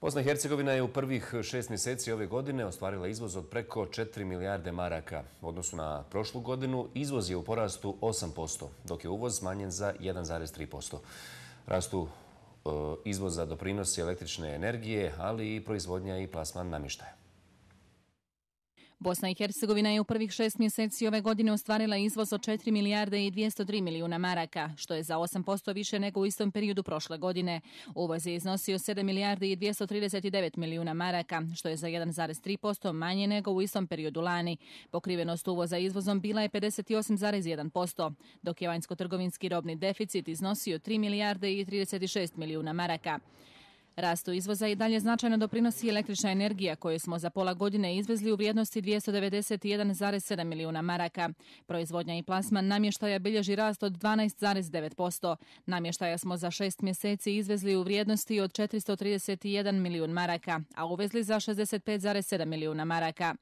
Bosna i Hercegovina je u prvih šest mjeseci ove godine ostvarila izvoz od preko 4 milijarde maraka. U odnosu na prošlu godinu, izvoz je u porastu 8%, dok je uvoz smanjen za 1,3%. Rastu e, izvoza doprinosi električne energije, ali i proizvodnja i plasman namištaja. Bosna i Hercegovina je u prvih šest mjeseci ove godine ostvarila izvoz od 4 milijarde i 203 milijuna maraka, što je za 8% više nego u istom periodu prošle godine. Uvoz je iznosio 7 milijarde i 239 milijuna maraka, što je za 1,3% manje nego u istom periodu lani. Pokrivenost uvoza izvozom bila je 58,1%, dok je vanjsko-trgovinski robni deficit iznosio 3 milijarde i 36 milijuna maraka. Rastu izvoza i dalje značajno doprinosi električna energija koju smo za pola godine izvezli u vrijednosti 291,7 milijuna maraka. Proizvodnja i plasman namještaja bilježi rast od 12,9%. Namještaja smo za šest mjeseci izvezli u vrijednosti od 431 milijun maraka, a uvezli za 65,7 milijuna maraka.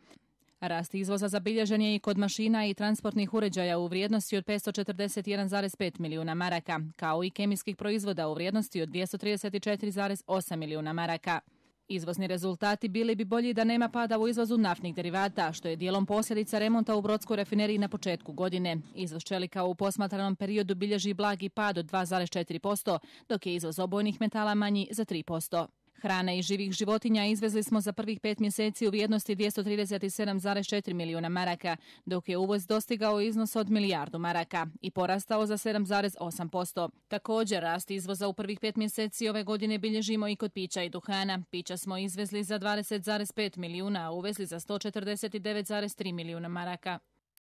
Rast izvoza zabilježen je i kod mašina i transportnih uređaja u vrijednosti od 541,5 milijuna maraka, kao i kemijskih proizvoda u vrijednosti od 234,8 milijuna maraka. Izvozni rezultati bili bi bolji da nema pada u izvozu naftnih derivata, što je dijelom posljedica remonta u Brodskoj refineriji na početku godine. Izvoz čelika u posmatranom periodu bilježi blagi pad od 2,4%, dok je izvoz obojnih metala manji za 3%. Hrane i živih životinja izvezli smo za prvih pet mjeseci u vrijednosti 237,4 milijuna maraka, dok je uvoz dostigao iznos od milijardu maraka i porastao za 7,8%. Također, rast izvoza u prvih pet mjeseci ove godine bilježimo i kod pića i duhana. Pića smo izvezli za 20,5 milijuna, a uvezli za 149,3 milijuna maraka.